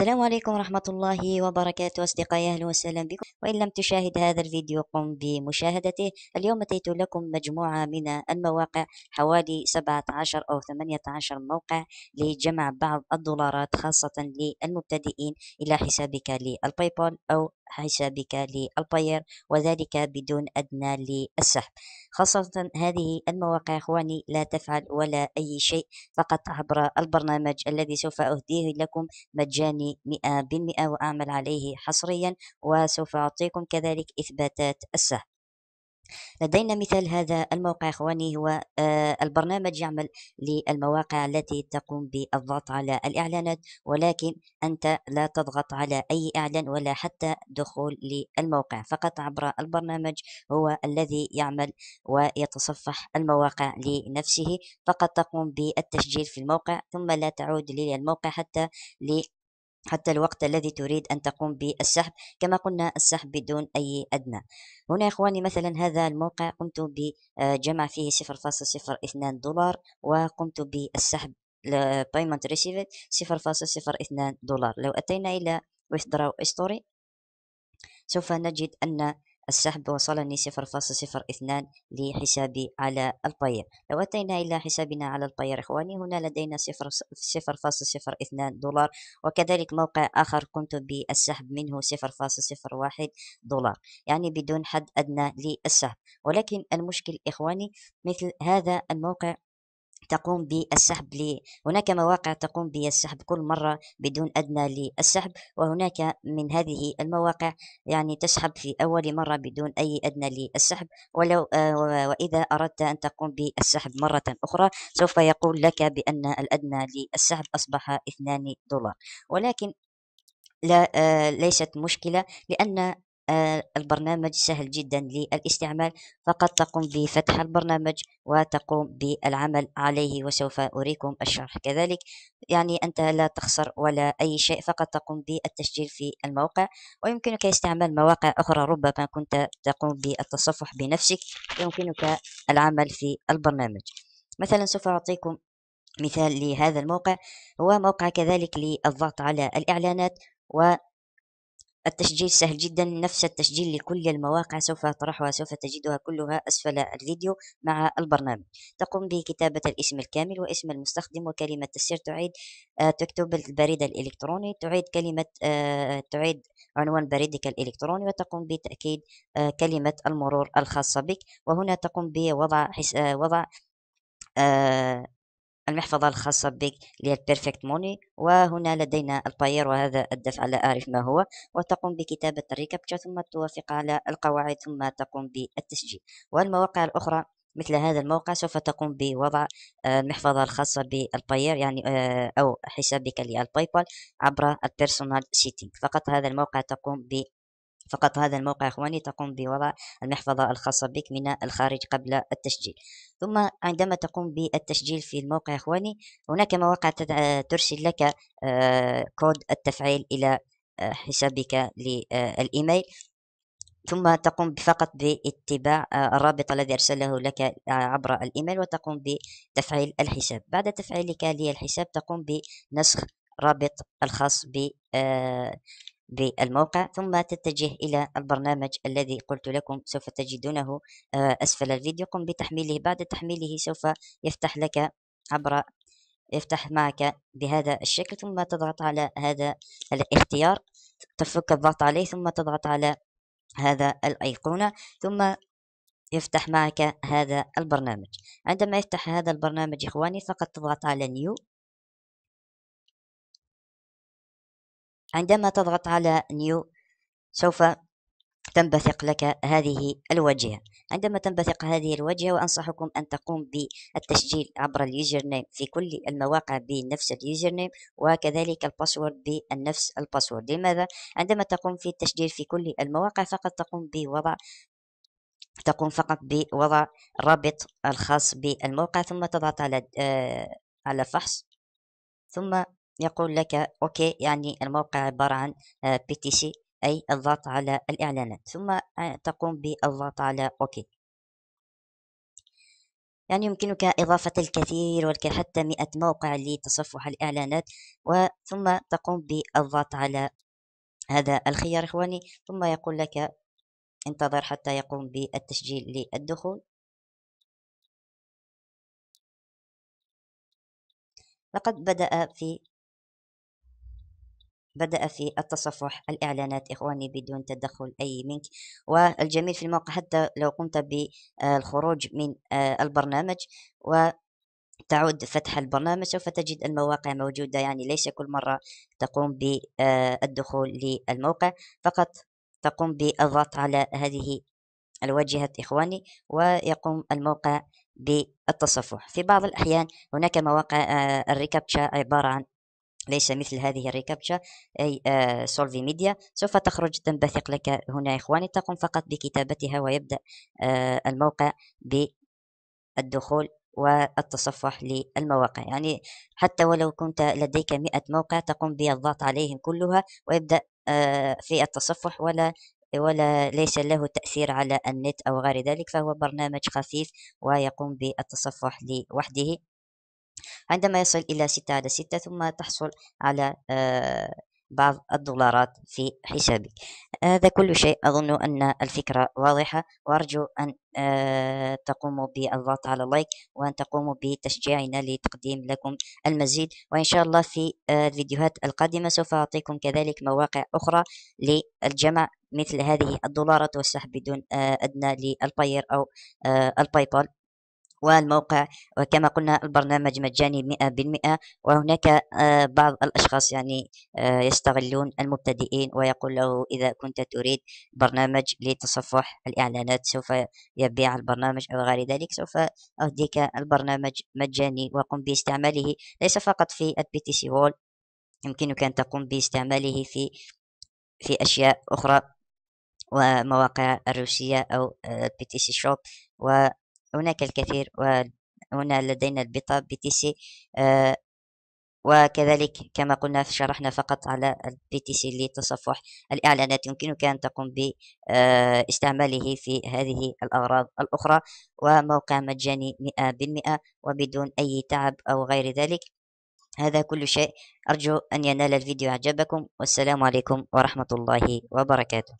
السلام عليكم ورحمة الله وبركاته أصدقائي أهلا وسهلا بكم وإن لم تشاهد هذا الفيديو قم بمشاهدته اليوم أتيت لكم مجموعة من المواقع حوالي 17 أو 18 موقع لجمع بعض الدولارات خاصة للمبتدئين إلى حسابك للبايبول أو حسابك للباير وذلك بدون أدنى للسحب خاصة هذه المواقع إخواني لا تفعل ولا أي شيء فقط عبر البرنامج الذي سوف أهديه لكم مجاني 100% وأعمل عليه حصريا وسوف أعطيكم كذلك إثباتات السحب لدينا مثال هذا الموقع اخواني هو آه، البرنامج يعمل للمواقع التي تقوم بالضغط على الاعلانات ولكن انت لا تضغط على اي اعلان ولا حتى دخول للموقع فقط عبر البرنامج هو الذي يعمل ويتصفح المواقع لنفسه فقط تقوم بالتسجيل في الموقع ثم لا تعود للموقع حتى حتى الوقت الذي تريد أن تقوم بالسحب كما قلنا السحب بدون أي أدنى هنا إخواني مثلا هذا الموقع قمت بجمع فيه 0.02 دولار وقمت بالسحب payment received 0.02 دولار لو أتينا إلى withdraw history سوف نجد أن السحب وصلني 0.02 لحسابي على الباير لو أتينا إلى حسابنا على الباير إخواني هنا لدينا 0.02 دولار وكذلك موقع آخر قمت بالسحب منه 0.01 دولار يعني بدون حد أدنى للسحب ولكن المشكل إخواني مثل هذا الموقع تقوم بالسحب هناك مواقع تقوم بالسحب كل مرة بدون أدنى للسحب وهناك من هذه المواقع يعني تسحب في أول مرة بدون أي أدنى للسحب ولو آه، وإذا أردت أن تقوم بالسحب مرة أخرى سوف يقول لك بأن الأدنى للسحب أصبح 2 دولار ولكن لا آه، ليست مشكلة لأن البرنامج سهل جدا للاستعمال فقط تقوم بفتح البرنامج وتقوم بالعمل عليه وسوف أريكم الشرح كذلك يعني أنت لا تخسر ولا أي شيء فقط تقوم بالتسجيل في الموقع ويمكنك استعمال مواقع أخرى ربما كنت تقوم بالتصفح بنفسك يمكنك العمل في البرنامج مثلا سوف أعطيكم مثال لهذا الموقع هو موقع كذلك للضغط على الإعلانات و التسجيل سهل جدا نفس التسجيل لكل المواقع سوف أطرحها سوف تجدها كلها أسفل الفيديو مع البرنامج تقوم بكتابة الاسم الكامل واسم المستخدم وكلمة السر تعيد آه، تكتب البريد الإلكتروني تعيد كلمة آه، تعيد عنوان بريدك الإلكتروني وتقوم بتأكيد آه، كلمة المرور الخاصة بك وهنا تقوم بوضع وضع المحفظة الخاصة بك اللي هي موني وهنا لدينا الباير وهذا الدفع لا أعرف ما هو وتقوم بكتابة الريكابتشا ثم توافق على القواعد ثم تقوم بالتسجيل والمواقع الأخرى مثل هذا الموقع سوف تقوم بوضع آه، المحفظة الخاصة بالباير يعني آه، أو حسابك للباي بال عبر البيرسونال سيتنج فقط هذا الموقع تقوم ب فقط هذا الموقع إخواني تقوم بوضع المحفظة الخاصة بك من الخارج قبل التسجيل ثم عندما تقوم بالتسجيل في الموقع إخواني هناك مواقع ترسل لك آه، كود التفعيل إلى آه، حسابك للإيميل ثم تقوم فقط باتباع آه، الرابط الذي أرسله لك عبر الإيميل وتقوم بتفعيل الحساب بعد تفعيلك للحساب تقوم بنسخ رابط الخاص ب بالموقع ثم تتجه إلى البرنامج الذي قلت لكم سوف تجدونه آه، أسفل الفيديو قم بتحميله بعد تحميله سوف يفتح لك عبر يفتح معك بهذا الشكل ثم تضغط على هذا الاختيار تفك الضغط عليه ثم تضغط على هذا الأيقونة ثم يفتح معك هذا البرنامج عندما يفتح هذا البرنامج إخواني فقط تضغط على نيو عندما تضغط على نيو سوف تنبثق لك هذه الواجهة عندما تنبثق هذه الواجهة وأنصحكم أن تقوم بالتسجيل عبر اليوزر نيم في كل المواقع بنفس اليوزر نيم وكذلك الباسورد بنفس الباسورد لماذا؟ عندما تقوم في التسجيل في كل المواقع فقط تقوم بوضع تقوم فقط بوضع الرابط الخاص بالموقع ثم تضغط على آه، على فحص ثم يقول لك اوكي يعني الموقع عباره عن بي تي سي اي الضغط على الاعلانات ثم آه، تقوم بالضغط على اوكي يعني يمكنك إضافة الكثير حتى مئة موقع لتصفح الإعلانات وثم تقوم بالضغط على هذا الخيار إخواني ثم يقول لك انتظر حتى يقوم بالتسجيل للدخول لقد بدأ في بدأ في التصفح الإعلانات إخواني بدون تدخل أي منك والجميل في الموقع حتى لو قمت بالخروج من آه، البرنامج و تعود فتح البرنامج سوف تجد المواقع موجودة يعني ليس كل مرة تقوم بالدخول آه، للموقع فقط تقوم بالضغط على هذه الواجهة إخواني ويقوم الموقع بالتصفح في بعض الأحيان هناك مواقع آه، الريكابتشا عبارة عن ليس مثل هذه الريكابتشا أي آه، سولفي ميديا سوف تخرج تنبثق لك هنا إخواني تقوم فقط بكتابتها ويبدأ آه، الموقع بالدخول والتصفح للمواقع يعني حتى ولو كنت لديك 100 موقع تقوم بالضغط عليهم كلها ويبدأ آه، في التصفح ولا ولا ليس له تأثير على النت أو غير ذلك فهو برنامج خفيف ويقوم بالتصفح لوحده عندما يصل إلى ستة على ستة ثم تحصل على آه، بعض الدولارات في حسابك هذا كل شيء أظن أن الفكرة واضحة وأرجو أن آه، تقوموا بالضغط على لايك وأن تقوموا بتشجيعنا لتقديم لكم المزيد وإن شاء الله في آه، الفيديوهات القادمة سوف أعطيكم كذلك مواقع أخرى للجمع مثل هذه الدولارات والسحب بدون أدنى للباير أو الباي بال والموقع وكما قلنا البرنامج مجاني 100% وهناك آه، بعض الأشخاص يعني آه، يستغلون المبتدئين ويقول له إذا كنت تريد برنامج لتصفح الإعلانات سوف يبيع البرنامج أو غير ذلك سوف أهديك البرنامج مجاني وقم باستعماله ليس فقط في البي تي سي وول يمكنك أن تقوم باستعماله في في أشياء أخرى ومواقع الروسية أو بي تي سي شوب و هناك الكثير وهنا لدينا البطة بي تي سي آه، وكذلك كما قلنا شرحنا فقط على البي تي سي لتصفح الإعلانات يمكنك أن تقوم باستعماله في هذه الأغراض الأخرى وموقع مجاني مئة بالمئة وبدون أي تعب أو غير ذلك هذا كل شيء أرجو أن ينال الفيديو إعجابكم والسلام عليكم ورحمة الله وبركاته